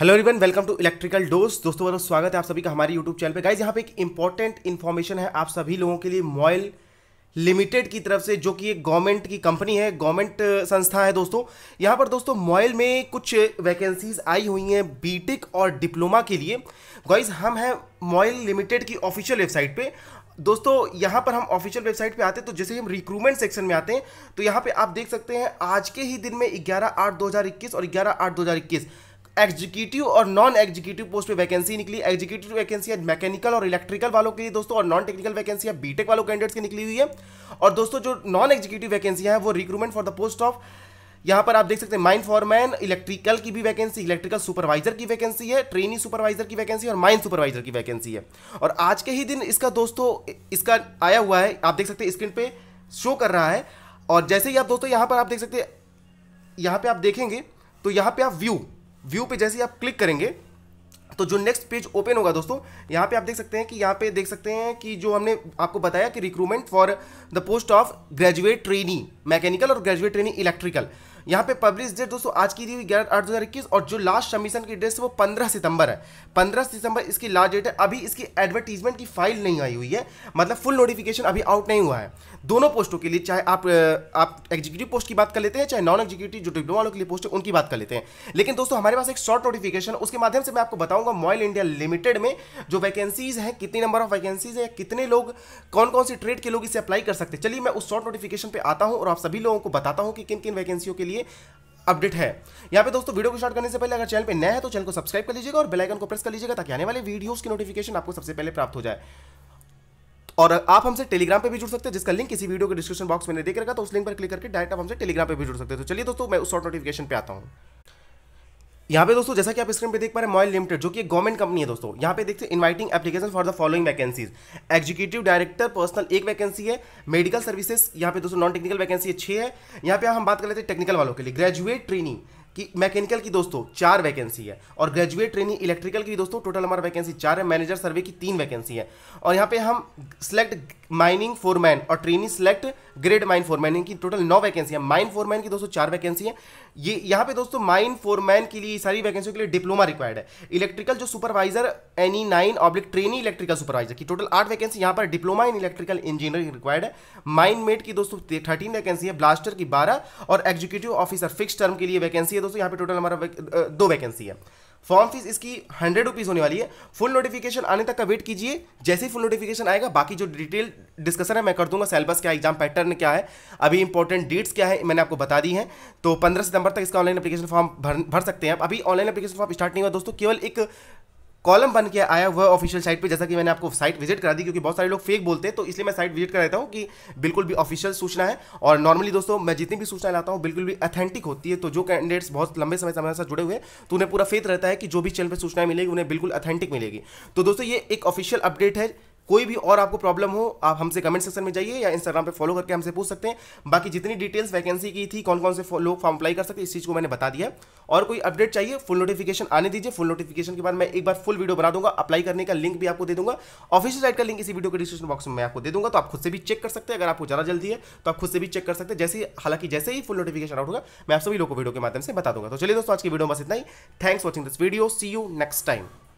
hello everyone welcome to electrical dose दोस्तों बहुत स्वागत है आप सभी का हमारे यूट्यूब चैनल पे गाइज यहाँ पे एक इंपॉर्टेंट इन्फॉर्मेशन है आप सभी लोगों के लिए मॉयल लिमिटेड की तरफ से जो कि एक गवर्नमेंट की कंपनी है गवर्नमेंट uh, संस्था है दोस्तों यहाँ पर दोस्तों मॉयल में कुछ वैकेंसीज आई हुई हैं बी e और डिप्लोमा के लिए गाइज हम हैं मॉयल लिमिटेड की ऑफिशियल वेबसाइट पर दोस्तों यहाँ पर हम ऑफिशियल वेबसाइट पे आते हैं तो जैसे ही हम रिक्रूटमेंट सेक्शन में आते हैं तो यहाँ पे आप देख सकते हैं आज के ही दिन में ग्यारह आठ दो और ग्यारह आठ दो एग्जीक्यूटिव और नॉन एग्जीक्यूटिव पोस्ट पे वैकेंसी निकली एग्जीक्यूटिव वैकेंसी है मैकेनिकल और इलेक्ट्रिकल वालों के लिए दोस्तों और नॉन टेक्निकल वैकेंसी है बीटेक वालों कैंडिडेट्स की निकली हुई है और दोस्तों जो नॉन एग्जीक्यूटिव वैकेंसी है वो recruitment for the post of यहाँ पर आप देख सकते हैं माइन फॉरमैन इलेक्ट्रिकल की भी वैकेंसी इलेक्ट्रिकल सुपरवाइजर की वैकेंसी है ट्रेनी सुपरवाइजर की वैकेंसी और माइन सुपरवाइजर की वैकेंसी है और आज के ही दिन इसका दोस्तों इसका आया हुआ है आप देख सकते हैं स्क्रीन पे शो कर रहा है और जैसे ही आप दोस्तों यहाँ पर आप देख सकते हैं यहाँ पे आप देखेंगे तो यहाँ पे आप व्यू व्यू पे जैसे आप क्लिक करेंगे तो जो नेक्स्ट पेज ओपन होगा दोस्तों यहाँ पे आप देख सकते हैं कि यहाँ पे देख सकते हैं कि जो हमने आपको बताया कि recruitment for the post of graduate trainee mechanical और ग्रेजुएट ट्रेनिंग इलेक्ट्रिकल यहाँ पे पब्लिश डेट दोस्तों आज की दी हुई ग्यारह आठ दो हज़ार इक्कीस और जो लास्ट सबमिशन की डेट है वो पंद्रह सितंबर है पंद्रह सितंबर इसकी लास्ट डेट है अभी इसकी एडवर्टीजमेंट की फाइल नहीं आई हुई है मतलब फुल नोटिफिकेशन अभी आउट नहीं हुआ है दोनों पोस्टों के लिए चाहे आप आप एग्जीक्यूटिव पोस्ट की बात कर लेते हैं चाहे नॉन एग्जीक्यूटिव जो डिप्लोमा वालों के लिए पोस्ट है उनकी बात कर लेते हैं लेकिन दोस्तों हमारे पास एक शॉर्ट नोटिफिकेशन उसके माध्यम से मैं आपको बताऊंगा मॉयल इंडिया लिमिटेड में जो वैकेंसीज हैं कितने नंबर ऑफ वैकेंसीज है कितने लोग कौन कौन सी ट्रेड के लोग इसे अप्लाई कर सकते हैं चलिए मैं उस शॉर्ट नोटिफिकेशन पर आता हूँ और आप सभी लोगों को बताता हूँ कि किन किन वैकेंसियों के लिए अपडेट है यहाँ पे दोस्तों वीडियो को स्टार्ट करने से पहले अगर चैनल पे नया है तो चैनल को सब्सक्राइब कर लीजिएगा और बेल आइकन को प्रेस कर लीजिएगा ताकि आने वाले वीडियोस की नोटिफिकेशन आपको सबसे पहले प्राप्त हो जाए और आप हमसे टेलीग्राम पे भी जुड़ सकते हैं जिसका लिंक किसी वीडियो के डिस्क्रिप्शन बॉक्स में देख रखा तो उस लिंक पर क्लिक करके डायरेक्ट आप हमसे टेलीग्राम पे भी जुड़ सकते हैं तो चलिए दोस्तों मैं उस शॉर्ट नोटिफिकेशन पे आता हूँ यहाँ पे दोस्तों जैसा कि आप स्क्रीन पे देख पा रहे हैं मॉयल लिमिटेड जो कि गवर्नमेंट कंपनी है दोस्तों यहाँ पे देखते हैं inviting application for the following vacancies executive director personnel एक वैकेंसी है मेडिकल सर्विसेज यहाँ पे दोस्तों नॉन टेक्निकल वैकेंसी छह है यहाँ पे हम बात कर लेते हैं टेक्निकल वालों के लिए ग्रेजुएट ट्रेनिंग कि मैकेनिकल की दोस्तों चार वैकेंसी है और ग्रेजुएट ट्रेनिंग इलेक्ट्रिकल की दोस्तों टोटल हमारा वैकेंसी चार है मैनेजर सर्वे की तीन वैकेंसी है और यहाँ पे हम सिलेक्ट माइनिंग फोरमैन और training select grade mine foreman की टोटल नौ वैकेंसी है माइन फोरमैन की दोस्तों चार वैकेंसी है ये यहाँ पे दोस्तों माइन फोरमैन के लिए सारी वैकेंसियों के लिए डिप्लोमा रिक्वायर्ड है इलेक्ट्रिकल जो supervisor any nine oblique trainee electrical supervisor की टोटल आठ वैकेंसी यहाँ पर diploma in electrical engineering required है माइन मेड की दोस्तों थर्टीन वैकेंसी है ब्लास्टर की बारह और एग्जीक्यूटिव ऑफिसर फिक्स टर्म के लिए वैकेंसी है दोस्तों यहाँ पे टोटल हमारा दो वैकेंसी है फॉर्म फीस इसकी हंड्रेड रुपीज़ होने वाली है फुल नोटिफिकेशन आने तक का वेट कीजिए जैसे ही फुल नोटिफिकेशन आएगा बाकी जो डिटेल डिस्कशन है मैं कर दूंगा सिलेबस क्या एग्जाम पैटर्न क्या है अभी इंपॉर्टेंट डेट्स क्या है मैंने आपको बता दी है तो पंद्रह सितंबर तक इसका ऑनलाइन एप्लीकेशन फॉर्म भर भर सकते हैं आप अभी ऑनलाइन एप्लीकेशन फॉर्म स्टार्ट नहीं हुआ दोस्तों केवल एक कॉलम बन के आया हुआ ऑफिशियल साइट पे जैसा कि मैंने आपको साइट विजिट करा दी क्योंकि बहुत सारे लोग फेक बोलते हैं तो इसलिए मैं साइट विजिट करा देता हूँ कि बिल्कुल भी ऑफिशियल सूचना है और नॉर्मली दोस्तों मैं जितनी भी सूचना लाता हूँ बिल्कुल भी अथेंटिक होती है तो जो कैंडिडेट्स बहुत लंबे समय से हमारे साथ जुड़े हुए तो उन्हें पूरा फेथ रहता है कि जो भी चैनल पर सूचनाएं मिलेगी उन्हें बिल्कुल अथेंटिक मिलेगी तो दोस्तों ये एक ऑफिशियल अपडेट है कोई भी और आपको प्रॉब्लम हो आप हमसे कमेंट सेक्शन में जाइए या इंस्टाग्राम पे फॉलो करके हमसे पूछ सकते हैं बाकी जितनी डिटेल्स वैकेंसी की थी कौन कौन से लोग फॉर्म अप्लाई कर सकते इस चीज़ को मैंने बता दिया और कोई अपडेट चाहिए फुल नोटिफिकेशन आने दीजिए फुल नोटिफिकेशन के बाद मैं एक बार फुल वीडियो बना दूंगा अप्लाई करने का लिंक भी आपको दे दूंगा ऑफिशियल साइट का लिंक इसी वीडियो के डिस्क्रिप्शन बॉक्स में मैं आपको दे दूंगा तो आप खुद से भी चेक कर सकते हैं अगर आपको ज़्यादा जल्दी है तो आप खुद से भी चेक कर सकते हैं जैसे हालांकि जैसे ही फुल नोटिफिकेशन आउट होगा मैं आप सभी लोगों को वीडियो के माध्यम से बता दूंगा तो चलिए दोस्तों आज की वीडियो बस इतना ही thanks watching this video see you next time